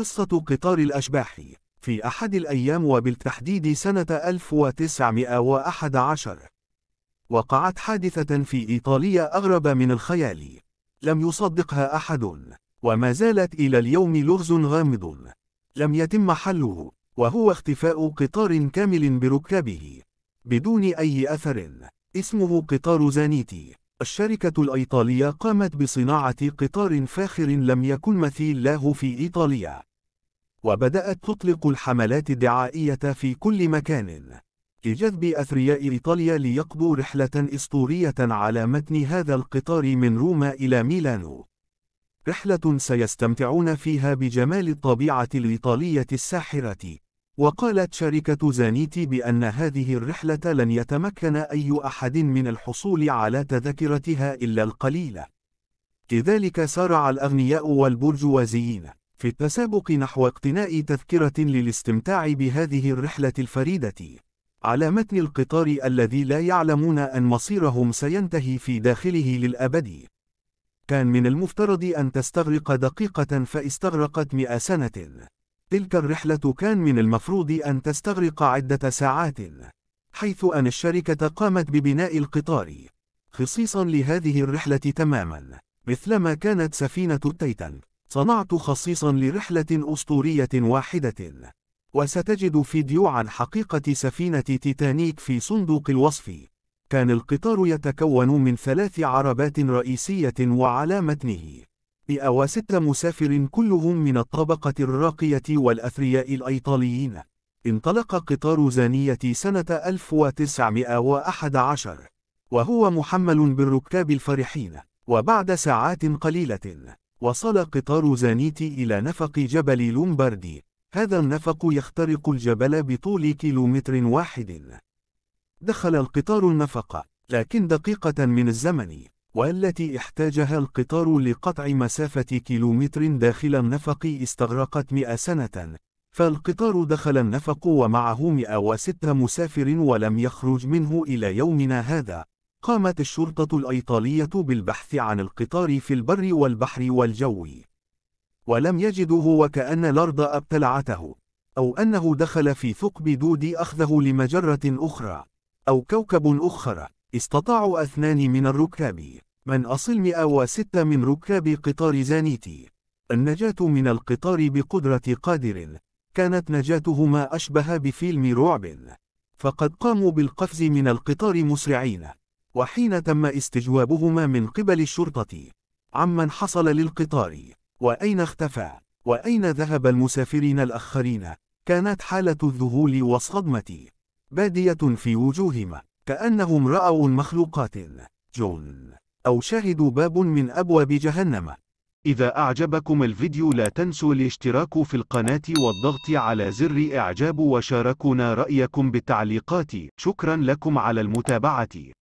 قصة قطار الأشباح في أحد الأيام وبالتحديد سنة 1911 وقعت حادثة في إيطاليا أغرب من الخيال لم يصدقها أحد وما زالت إلى اليوم لغز غامض لم يتم حله وهو اختفاء قطار كامل بركابه بدون أي أثر اسمه قطار زانيتي الشركة الإيطالية قامت بصناعة قطار فاخر لم يكن مثيل له في إيطاليا وبدأت تطلق الحملات الدعائية في كل مكان لجذب أثرياء إيطاليا ليقضوا رحلة إسطورية على متن هذا القطار من روما إلى ميلانو. رحلة سيستمتعون فيها بجمال الطبيعة الإيطالية الساحرة. وقالت شركة زانيتي بأن هذه الرحلة لن يتمكن أي أحد من الحصول على تذكرتها إلا القليلة. لذلك سارع الأغنياء والبرجوازيين في التسابق نحو اقتناء تذكرة للاستمتاع بهذه الرحلة الفريدة على متن القطار الذي لا يعلمون أن مصيرهم سينتهي في داخله للأبد. كان من المفترض أن تستغرق دقيقة فاستغرقت مئة سنة. تلك الرحلة كان من المفروض أن تستغرق عدة ساعات، حيث أن الشركة قامت ببناء القطار خصيصا لهذه الرحلة تماما، مثلما كانت سفينة التيتانك. صنعت خصيصا لرحلة أسطورية واحدة وستجد فيديو عن حقيقة سفينة تيتانيك في صندوق الوصف كان القطار يتكون من ثلاث عربات رئيسية وعلى متنه 106 مسافر كلهم من الطبقة الراقية والأثرياء الأيطاليين انطلق قطار زانية سنة 1911 وهو محمل بالركاب الفرحين وبعد ساعات قليلة وصل قطار زانيتي إلى نفق جبل لومباردي. هذا النفق يخترق الجبل بطول كيلومتر واحد. دخل القطار النفق، لكن دقيقة من الزمن، والتي احتاجها القطار لقطع مسافة كيلومتر داخل النفق استغرقت 100 سنة. فالقطار دخل النفق ومعه 106 مسافر ولم يخرج منه إلى يومنا هذا. قامت الشرطة الأيطالية بالبحث عن القطار في البر والبحر والجو ولم يجدوه وكأن الأرض ابتلعته أو أنه دخل في ثقب دود أخذه لمجرة أخرى أو كوكب أخرى استطاعوا أثنان من الركاب من أصل 106 من ركاب قطار زانيتي النجاة من القطار بقدرة قادر كانت نجاتهما أشبه بفيلم رعب فقد قاموا بالقفز من القطار مسرعين وحين تم استجوابهما من قبل الشرطة عمن حصل للقطار وأين اختفى وأين ذهب المسافرين الآخرين كانت حالة الذهول والصدمة بادية في وجوههما كأنهم رأوا مخلوقات جون أو شاهدوا باب من أبواب جهنم إذا أعجبكم الفيديو لا تنسوا الاشتراك في القناة والضغط على زر إعجاب وشاركونا رأيكم بالتعليقات شكرا لكم على المتابعة